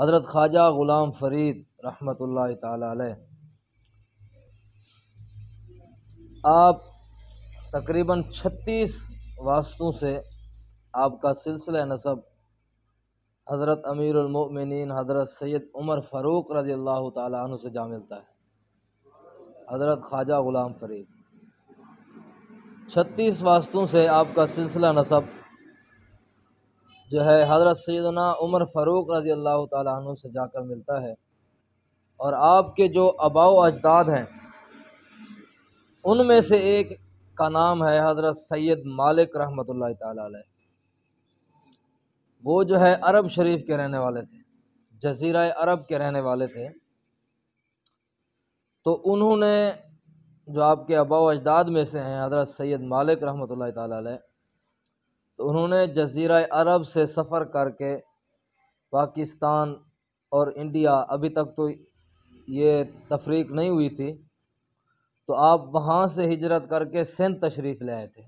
हज़रत ख्वाजा ग़ुलाम फ़रीद रहमत ला आप तकरीबन छत्तीस वास्तों से आपका सिलसिला नसब हज़रत अमीरमिन हज़रत सैद उमर फ़ारूक रज़ी अल्लाह तु से जा मिलता है हज़रत ख्वाजा ग़ुलाम फ़रीद छत्तीस वास्तों से आपका सिलसिला नसब जो है हज़रत सैदना उमर फ़ारूक रज़ी अल्लाह तु से जाकर मिलता है और आपके जो अबाव अजदाद हैं उनमें से एक का नाम है हज़रत सैद मालिक रहमत त वो जो है अरब शरीफ के रहने वाले थे जजीरा अरब के रहने वाले थे तो उन्होंने जो आपके अबाव अजदाद में से हैं हज़रत सैद मालिक रहमत ला तो उन्होंने जजीरा अरब से सफ़र करके पाकिस्तान और इंडिया अभी तक तो ये तफरीक नहीं हुई थी तो आप वहाँ से हिजरत करके सिंध तशरीफ़ आए थे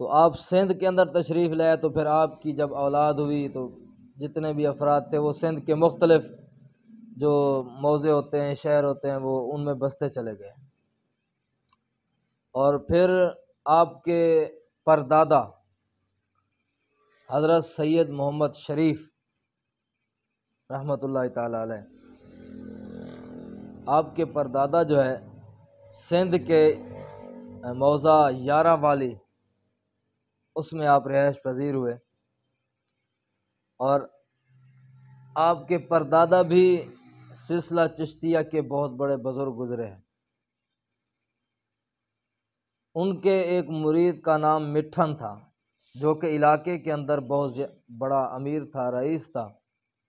तो आप सिंध के अंदर तशरीफ़ लाए तो फिर आपकी जब औलाद हुई तो जितने भी अफराद थे वो सिंध के मुख्तलफ़ जो मौज़े होते हैं शहर होते हैं वो उनमें बसते चले गए और फिर आपके परदादा हज़रत सैयद मोहम्मद शरीफ रहमत ताल आपके परदादा जो है सिंध के मौज़ा यारा वाली उसमें आप रिहाइश पजीर हुए और आपके परदादा भी सिलसिला चिश्तिया के बहुत बड़े बुज़ुर्ग गुज़रे हैं उनके एक मुरीद का नाम मिठन था जो कि इलाके के अंदर बहुत बड़ा अमीर था रईस था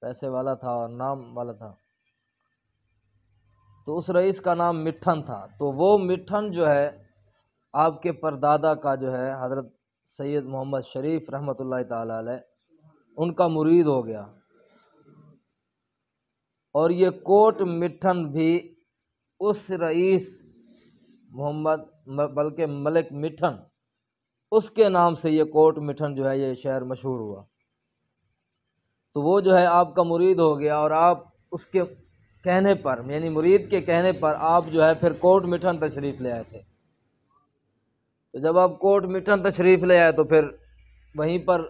पैसे वाला था और नाम वाला था तो उस रईस का नाम मिठन था तो वो मिठन जो है आपके परदादा का जो है हज़रत सैयद मोहम्मद शरीफ रहमत ताल उनका मुरीद हो गया और ये कोट मिठन भी उस रईस मोहम्मद बल्कि मलिक मिठन उसके नाम से ये कोट मिठन जो है ये शहर मशहूर हुआ तो वो जो है आपका मुरीद हो गया और आप उसके कहने पर यानी मुरीद के कहने पर आप जो है फिर कोट मिठन तशरीफ़ ले आए थे तो जब आप कोट मिठन तशरीफ़ ले आए तो फिर वहीं पर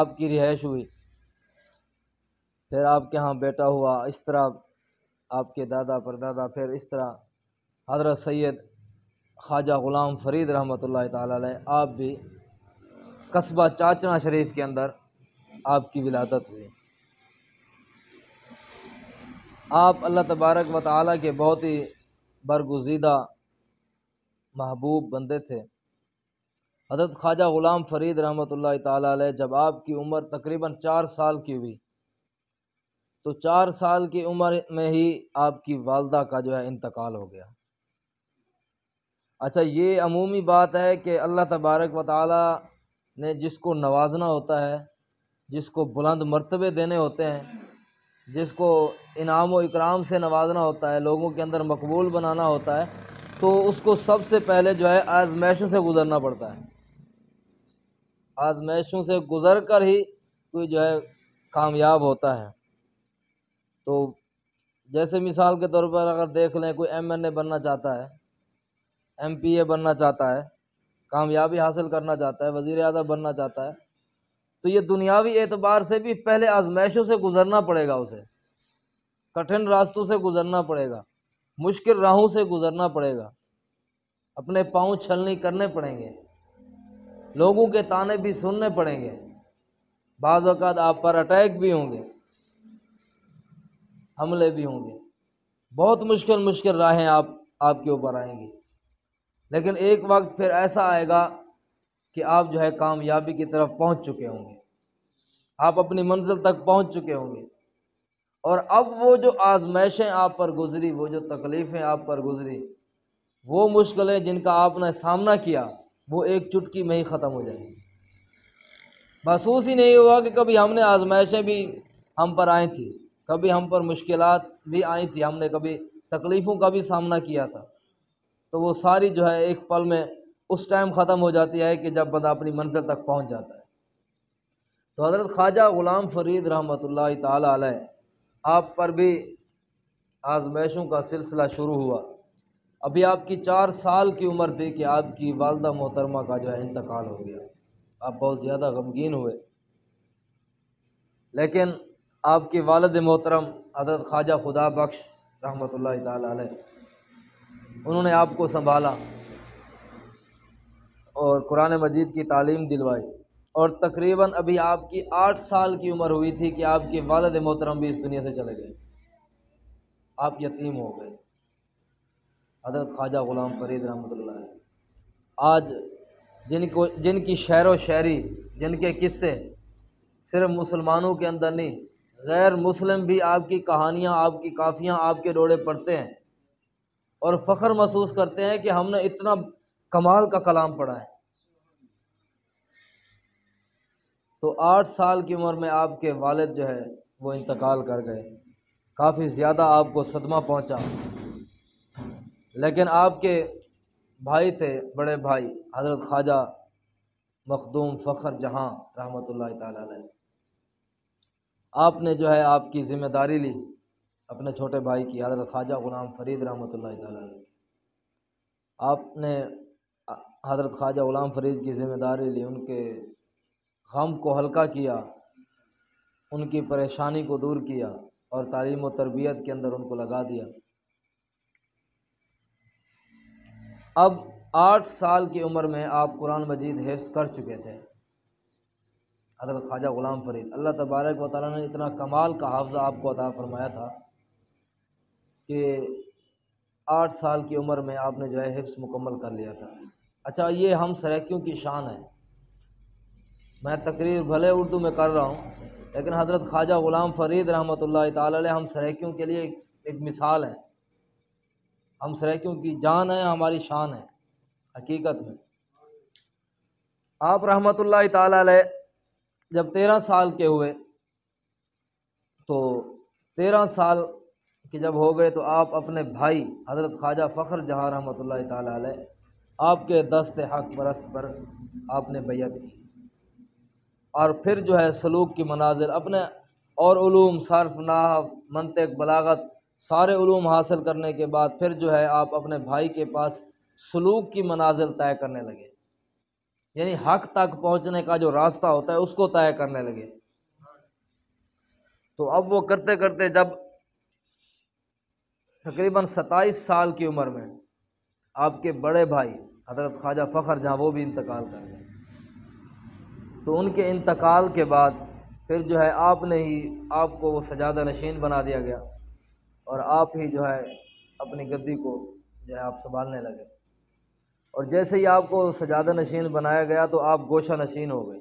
आपकी रिहाइश हुई फिर आपके यहाँ बेटा हुआ इस तरह आपके दादा परदादा फिर इस तरह हजरत सैयद ख्वाजा ग़ुलाम फरीद रहमत ला आप भी कस्बा चाचना शरीफ के अंदर आपकी विलादत हुई आप अल्लाह तबारक व ताली के बहुत ही बरगुजीदा महबूब बंदे थे हजरत ख्वाजा ग़ुलाम फरीद रहमत ला जब आपकी उम्र तकरीबन चार साल की हुई तो चार साल की उम्र में ही आपकी वालदा का जो है इंतकाल हो गया अच्छा ये अमूमी बात है कि अल्लाह तबारक व ताली ने जिसको नवाजना होता है जिसको बुलंद मरतबे देने होते हैं जिसको इनाम व इकराम से नवाजना होता है लोगों के अंदर मकबूल बनाना होता है तो उसको सबसे पहले जो है आजमाइशों से गुज़रना पड़ता है आजमाइशों से गुज़र कर ही कोई जो है कामयाब होता है तो जैसे मिसाल के तौर पर अगर देख लें कोई एम एन ए बनना चाहता है एम पी ए बनना चाहता है कामयाबी हासिल करना चाहता है वज़ी अजम बनना चाहता है तो ये दुनियावी एतबार से भी पहले आजमाइशों से गुज़रना पड़ेगा उसे कठिन रास्तों से गुज़रना पड़ेगा मुश्किल राहों से गुज़रना पड़ेगा अपने पाँव छलनी करने पड़ेंगे लोगों के ताने भी सुनने पड़ेंगे बाज़ अवत आप पर अटैक भी होंगे हमले भी होंगे बहुत मुश्किल मुश्किल राहें आप आपके ऊपर आएंगी लेकिन एक वक्त फिर ऐसा आएगा कि आप जो है कामयाबी की तरफ पहुंच चुके होंगे आप अपनी मंजिल तक पहुंच चुके होंगे और अब वो जो आजमाइशें आप पर गुजरी वो जो तकलीफ़ें आप पर गुजरी वो मुश्किलें जिनका आपने सामना किया वो एक चुटकी में ही ख़त्म हो जाएंगी महसूस ही नहीं हुआ कि कभी हमने आजमाइशें भी हम पर आई थी कभी हम पर मुश्किल भी आई थी हमने कभी तकलीफ़ों का भी सामना किया था तो वो सारी जो है एक पल में उस टाइम ख़त्म हो जाती है कि जब बंदा अपनी मंजिल तक पहुंच जाता है तो हज़रत ख्वाजा ग़ुलाम फरीद रहमत ताली आप पर भी आजमाइशों का सिलसिला शुरू हुआ अभी आपकी चार साल की उम्र थी कि आपकी वालदा मोहतरमा का जो है इंतकाल हो गया आप बहुत ज़्यादा गमगीन हुए लेकिन आपके वालद मोहतरम हजरत ख्वाजा खुदा बख्श रहमत ला उन्होंने आपको संभाला और कुरान मजीद की तालीम दिलवाई और तकरीबन अभी आपकी आठ साल की उम्र हुई थी कि आपके वालद मोहतरम भी इस दुनिया से चले गए आप यतीम हो गए हजरत ख्वाजा ग़ुलाम फरीद रहमत आज जिनको जिनकी शहर व शायरी जिनके किस्से सिर्फ मुसलमानों के अंदर नहीं गैर मुस्लिम भी आपकी कहानियाँ आपकी काफ़ियाँ आपके डोड़े पढ़ते हैं और फ़ख्र महसूस करते हैं कि हमने इतना कमाल का कलाम पढ़ा है तो आठ साल की उम्र में आपके वालिद जो है वो इंतकाल कर गए काफ़ी ज़्यादा आपको सदमा पहुंचा लेकिन आपके भाई थे बड़े भाई हजरत ख्वाजा मखदूम फ़खर जहाँ रहमत ला आपने जो है आपकी ज़िम्मेदारी ली अपने छोटे भाई की हजरत ख्वाजा ग़ुलाम फरीद रहमत आपने हजरत ख्वाजा ग़ुलाम फरीद की ज़िम्मेदारी ली उनके गम को हल्का किया उनकी परेशानी को दूर किया और तालीम व तरबियत के अंदर उनको लगा दिया अब आठ साल की उम्र में आप कुरान मजीद हिफ्स कर चुके थे हजरत ख्वाजा ग़ुलाम फरीद अल्लाह तबारक वाली ने इतना कमाल का हाफजा आपको अदा फरमाया था कि आठ साल की उम्र में आपने जो है हिफ्स मुकम्मल कर लिया था अच्छा ये हम सरेकियों की शान है मैं तकरीर भले उर्दू में कर रहा हूँ लेकिन हज़रत ख्वाजा ग़ुलाम फ़रीद रहमत ला हम सरेकियों के लिए एक मिसाल हैं हम सरेकियों की जान है हमारी शान है हकीकत में आप रहमत ला जब तेरह साल के हुए तो तेरह साल कि जब हो गए तो आप अपने भाई हज़रत ख्वाजा फ़ख्र जहाँ रहमत आपके दस्त हक परस्त पर आपने बैत की और फिर जो है सलूक की मनाजिल अपने और ूम सर्फ नाह मनतक बलागत सारे ूम हासिल करने के बाद फिर जो है आप अपने भाई के पास सलूक की मनाजिल तय करने लगे यानी हक तक पहुंचने का जो रास्ता होता है उसको तय करने लगे तो अब वो करते करते जब तकरीबन सत्ताईस साल की उम्र में आपके बड़े भाई हजरत ख्वाजा फ़खर जहाँ वो भी इंतकाल कर गए तो उनके इंतकाल के बाद फिर जो है आपने ही आपको वो सजादा नशीन बना दिया गया और आप ही जो है अपनी गद्दी को जो है आप संभालने लगे और जैसे ही आपको सजादा नशीन बनाया गया तो आप गोशा नशीन हो गए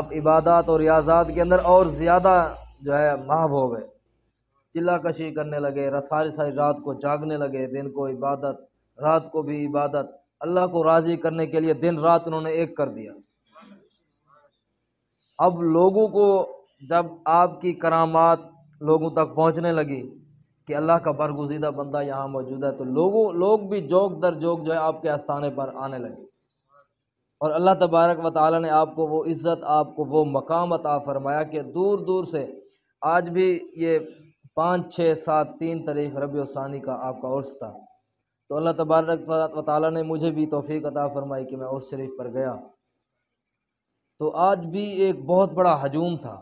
आप इबादत और रियाजात के अंदर और ज़्यादा जो है माहब हो गए चिल्लाकशी करने लगे सारी सारी रात को जागने लगे दिन को इबादत रात को भी इबादत अल्लाह को राज़ी करने के लिए दिन रात उन्होंने एक कर दिया अब लोगों को जब आपकी करामात लोगों तक पहुंचने लगी कि अल्लाह का बरगुजीदा बंदा यहाँ मौजूद है तो लोगों लोग भी जोक दर जोक जो है आपके आस्थाने पर आने लगे और अल्लाह तबारक व ताली ने आपको वो इज़्ज़त आपको वो मकाम अता फ़रमाया कि दूर दूर से आज भी ये पाँच छः सात तीन तारीख रबी सानी का आपका उर्स था तो अल्लाह तबारक वाली ने मुझे भी तोफ़ी अता फ़रमाई कि मैं उर्स शरीफ पर गया तो आज भी एक बहुत बड़ा हजूम था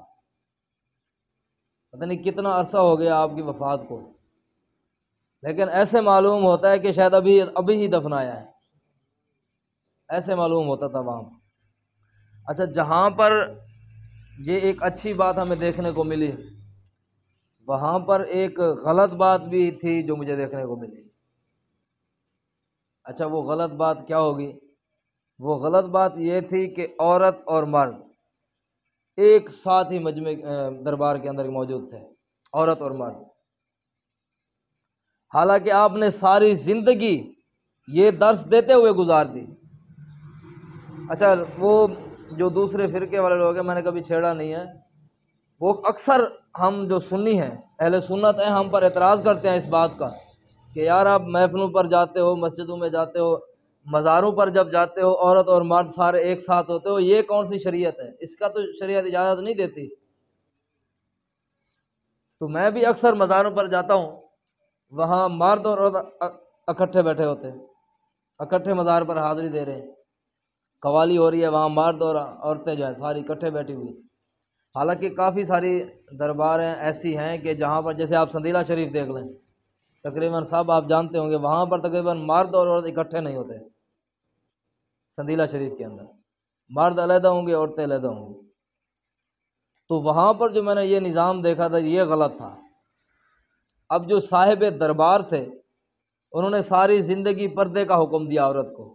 पता नहीं कितना अरसा हो गया आपकी वफात को लेकिन ऐसे मालूम होता है कि शायद अभी अभी ही दफनाया है ऐसे मालूम होता था वहाँ अच्छा जहाँ पर ये एक अच्छी बात हमें देखने को मिली वहाँ पर एक गलत बात भी थी जो मुझे देखने को मिली अच्छा वो गलत बात क्या होगी वो गलत बात ये थी कि औरत और मर्द एक साथ ही मजमे दरबार के अंदर मौजूद थे औरत और मर्द हालांकि आपने सारी ज़िंदगी ये दर्श देते हुए गुजार दी अच्छा वो जो दूसरे फ़िरके वाले लोग हैं मैंने कभी छेड़ा नहीं है वो अक्सर हम जो सुनी हैं अहल सुन्नत हैं हम पर एतराज़ करते हैं इस बात का कि यार आप महफलों पर जाते हो मस्जिदों में जाते हो मज़ारों पर जब जाते हो औरत और मर्द सारे एक साथ होते हो ये कौन सी शरीयत है इसका तो शरीयत इजाज़त नहीं देती तो मैं भी अक्सर मज़ारों पर जाता हूँ वहाँ मर्द और औरत इकट्ठे बैठे होते हैं इकट्ठे मज़ार पर हाज़िरी दे रहे हैं कवाली हो रही है वहाँ मर्द और औरतें जो है सारी इकट्ठे बैठी हुई हालांकि काफ़ी सारी दरबारें ऐसी हैं कि जहाँ पर जैसे आप संदीला शरीफ देख लें तकरीबन सब आप जानते होंगे वहाँ पर तकरीबन मर्द और औरत इकट्ठे नहीं होते संदीला शरीफ के अंदर मर्द अलहदा होंगे औरतें अलहदा होंगी तो वहाँ पर जो मैंने ये निज़ाम देखा था ये गलत था अब जो साहिब दरबार थे उन्होंने सारी ज़िंदगी पर्दे का हुक्म दिया औरत को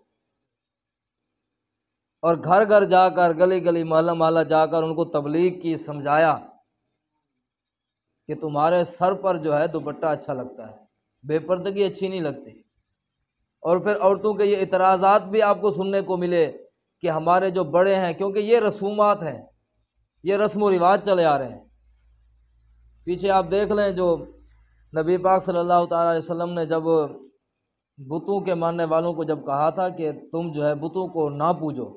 और घर घर जाकर गली गली महला महला जाकर उनको तबलीग की समझाया कि तुम्हारे सर पर जो है दुपट्टा अच्छा लगता है बेपर्दगी अच्छी नहीं लगती और फिर औरतों के ये इतराज़ात भी आपको सुनने को मिले कि हमारे जो बड़े हैं क्योंकि ये रसूमात हैं ये रस्म व रिवाज चले आ रहे हैं पीछे आप देख लें जो नबी पाक सल्लल्लाहु अलैहि वसल्लम ने जब बुतों के मानने वालों को जब कहा था कि तुम जो है बुतों को ना पूजो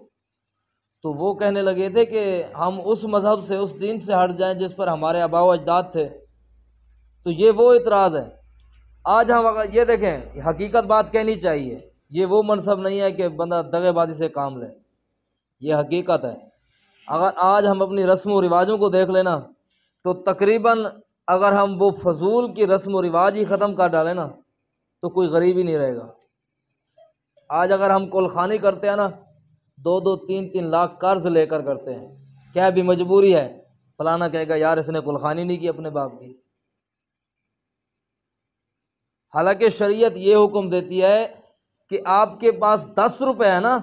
तो वो कहने लगे थे कि हम उस मज़हब से उस दिन से हट जाएं जिस पर हमारे आबाव अजदाद थे तो ये वो इतराज़ है आज हम अगर ये देखें हकीकत बात कहनी चाहिए ये वो मनसब नहीं है कि बंदा दगेबाजी से काम ले ये हकीकत है अगर आज हम अपनी रस्म व रिवाजों को देख लेना तो तकरीबन अगर हम वो फजूल की रस्म व रिवाज ही ख़त्म कर डालें ना तो कोई गरीब ही नहीं रहेगा आज अगर हम कुलखानी करते हैं ना दो दो तीन तीन लाख कर्ज लेकर करते हैं क्या भी मजबूरी है फलाना कहेगा यार इसने कुलखानी नहीं की अपने बाप की हालांकि शरीयत ये हुक्म देती है कि आपके पास दस रुपए है ना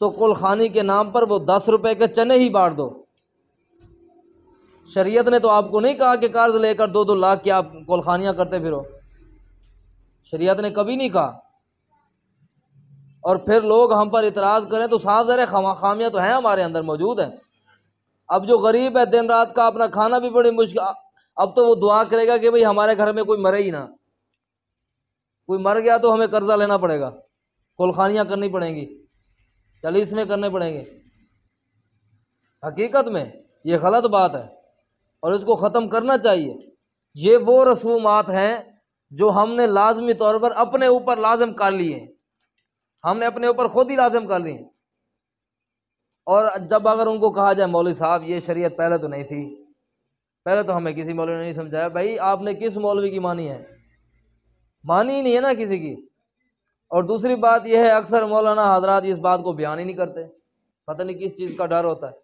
तो कुलखानी के नाम पर वो दस रुपए के चने ही बांट दो शरीयत ने तो आपको नहीं कहा कि कर्ज लेकर दो दो लाख की आप कुलखानियां करते फिरो शरीयत ने कभी नहीं कहा और फिर लोग हम पर इतराज़ करें तो साफ ज़र खामियाँ तो हैं हमारे अंदर मौजूद हैं अब जो गरीब है दिन रात का अपना खाना भी बड़ी मुश्किल अब तो वो दुआ करेगा कि भाई हमारे घर में कोई मरे ही ना कोई मर गया तो हमें कर्ज़ा लेना पड़ेगा कुलखानियाँ करनी पड़ेंगी चालीस में करने पड़ेंगे हकीकत में ये गलत बात है और इसको ख़त्म करना चाहिए ये वो रसूमात हैं जो हमने लाजमी तौर पर अपने ऊपर लाजम कर लिए हैं हमने अपने ऊपर खुद ही लाजम कर ली और जब अगर उनको कहा जाए मौलवी साहब ये शरीयत पहले तो नहीं थी पहले तो हमें किसी मौलवी ने नहीं समझाया भाई आपने किस मौलवी की मानी है मानी ही नहीं है ना किसी की और दूसरी बात यह है अक्सर मौलाना हजरात इस बात को बयान ही नहीं करते पता नहीं किस चीज़ का डर होता है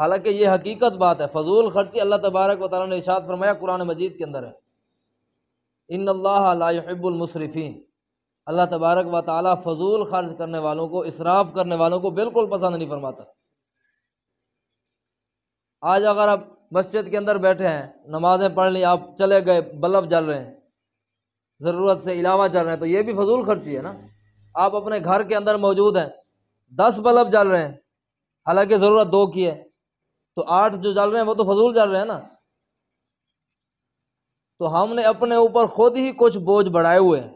हालांकि ये हकीकत बात है फजूल खर्ची अल्लाह तबारक वाली ने इशाद फरमाया कुरान मजीद के अंदर है इन अल्लाह लाबुलमसरफ़ीन अल्लाह तबारक व ताली फजूल खर्च करने वालों को इसराफ करने वालों को बिल्कुल पसंद नहीं फरमाता आज अगर आप मस्जिद के अंदर बैठे हैं नमाज़ें पढ़ ली आप चले गए बल्ब जल रहे हैं ज़रूरत से इलावा जल रहे हैं तो ये भी फजूल खर्ची है ना आप अपने घर के अंदर मौजूद हैं दस बल्ब जल रहे हैं हालांकि ज़रूरत दो की है तो आठ जो जल रहे हैं वो तो फजूल जल रहे हैं ना तो हमने अपने ऊपर खुद ही कुछ बोझ बढ़ाए हुए हैं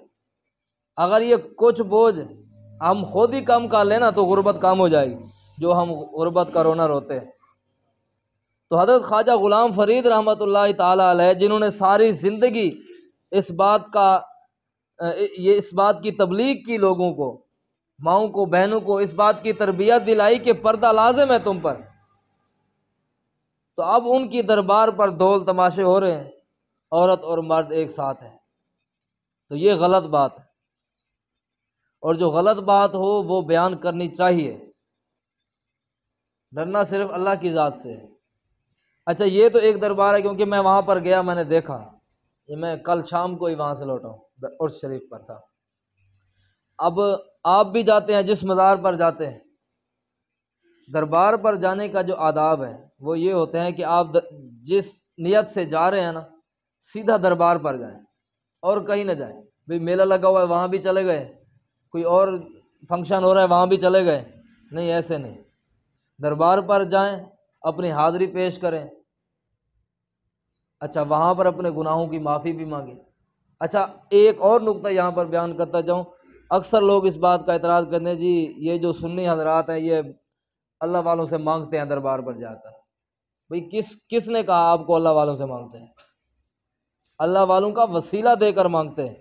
अगर ये कुछ बोझ हम खुद ही कम कर लेना तो गुर्बत कम हो जाएगी जो हम गुर्बत का रोना रोते हैं तो हजरत ख्वाजा ग़ुलाम फरीद रहमत ला जिन्होंने सारी ज़िंदगी इस बात का ये इस बात की तबलीग की लोगों को माओ को बहनों को इस बात की तरबियत दिलाई कि पर्दा लाजम है तुम पर तो अब उनकी दरबार पर धोल तमाशे हो रहे हैं औरत और मर्द एक साथ हैं तो ये गलत बात है और जो गलत बात हो वो बयान करनी चाहिए डरना सिर्फ अल्लाह की ज़ात से है अच्छा ये तो एक दरबार है क्योंकि मैं वहाँ पर गया मैंने देखा ये मैं कल शाम को ही वहाँ से लौटा और शरीफ पर था अब आप भी जाते हैं जिस मज़ार पर जाते हैं दरबार पर जाने का जो आदाब है वो ये होते हैं कि आप जिस नियत से जा रहे हैं ना सीधा दरबार पर जाएं और कहीं ना जाएं भाई मेला लगा हुआ है वहाँ भी चले गए कोई और फंक्शन हो रहा है वहाँ भी चले गए नहीं ऐसे नहीं दरबार पर जाएं अपनी हाज़री पेश करें अच्छा वहाँ पर अपने गुनाहों की माफ़ी भी मांगे अच्छा एक और नुकता यहाँ पर बयान करता जाऊँ अक्सर लोग इस बात का एतराज़ करते हैं जी ये जो सुन्नी हजरात हैं ये अल्लाह वालों से मांगते हैं दरबार पर जाकर भाई किस किसने कहा आपको अल्लाह वालों से मांगते हैं अल्लाह वालों का वसीला देकर मांगते हैं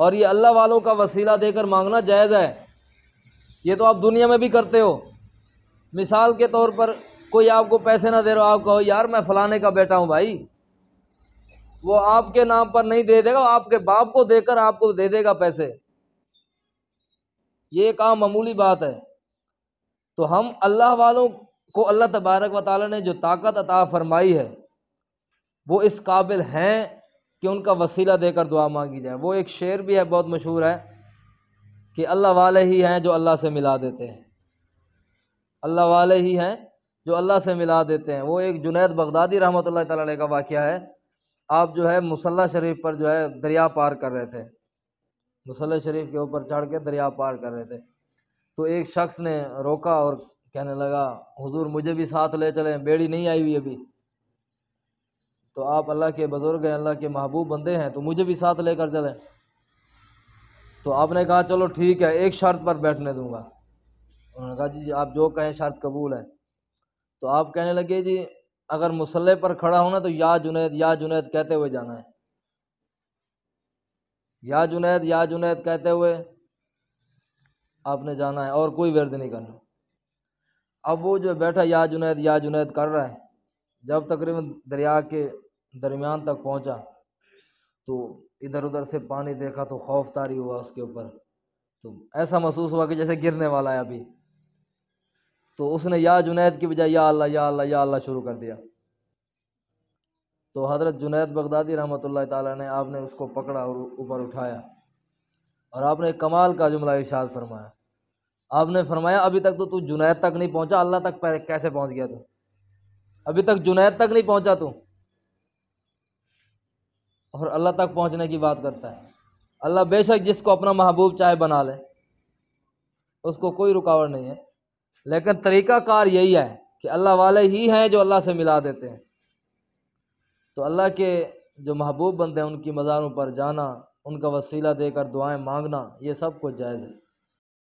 और ये अल्लाह वालों का वसीला देकर मांगना जायज़ है ये तो आप दुनिया में भी करते हो मिसाल के तौर पर कोई आपको पैसे ना दे रहा आप कहो यार मैं फलाने का बेटा हूँ भाई वो आपके नाम पर नहीं दे देगा आपके बाप को देकर आपको दे देगा पैसे ये एक मामूली बात है तो हम अल्लाह वालों को अल्लाह तबारक वाली ने जो ताकत अता फरमाई है वो इस काबिल हैं कि उनका वसीला देकर दुआ मांगी जाए वो एक शेर भी है बहुत मशहूर है कि अल्लाह वाले ही हैं जो अल्लाह से मिला देते हैं अल्लाह वाले ही हैं जो अल्लाह से मिला देते हैं वो एक जुनैद बगदादी रहमत ला का वाक़ है आप जो है मुसल्ला शरीफ पर जो है दरिया पार कर रहे थे मुसल्ला शरीफ के ऊपर चढ़ के दरिया पार कर रहे थे तो एक शख्स ने रोका और कहने लगा हुजूर मुझे भी साथ ले चलें बेड़ी नहीं आई हुई अभी तो आप अल्लाह के बुज़ुर्ग हैं अल्लाह के महबूब बंदे हैं तो मुझे भी साथ लेकर चलें तो आपने कहा चलो ठीक है एक शर्त पर बैठने दूंगा उन्होंने कहा जी आप जो कहें शर्त कबूल है तो आप कहने लगे जी अगर मुसल्ले पर खड़ा होना तो या जुनैद या जुनैद कहते हुए जाना है या जुनैद या जुनैद कहते हुए आपने जाना है और कोई वर्द नहीं करना अब वो जो बैठा या जुनैद या जुनैद कर रहा है जब तकरीबन दरिया के दरमियान तक पहुंचा तो इधर उधर से पानी देखा तो खौफ तारी हुआ उसके ऊपर तो ऐसा महसूस हुआ कि जैसे गिरने वाला है अभी तो उसने या जुनैद की बजाय या अल्लाह या अल्लाह या अल्लाह शुरू कर दिया तो हज़रत जुनैद बगदादी रहमत ने आपने उसको पकड़ा और ऊपर उठाया और आपने कमाल का जुमला इर्शाद फरमाया आपने फरमाया अभी तक तो तू जुनैद तक नहीं पहुंचा अल्लाह तक कैसे पहुंच गया तू अभी तक जुनैद तक नहीं पहुंचा तू और अल्लाह तक पहुंचने की बात करता है अल्लाह बेशक जिसको अपना महबूब चाहे बना ले उसको कोई रुकावट नहीं है लेकिन तरीक़ाकार यही है कि अल्लाह वाले ही हैं जो अल्लाह से मिला देते हैं तो अल्लाह के जो महबूब बनते हैं उनकी मज़ारों पर जाना उनका वसीला देकर दुआएं मांगना ये सब कुछ जायज़ है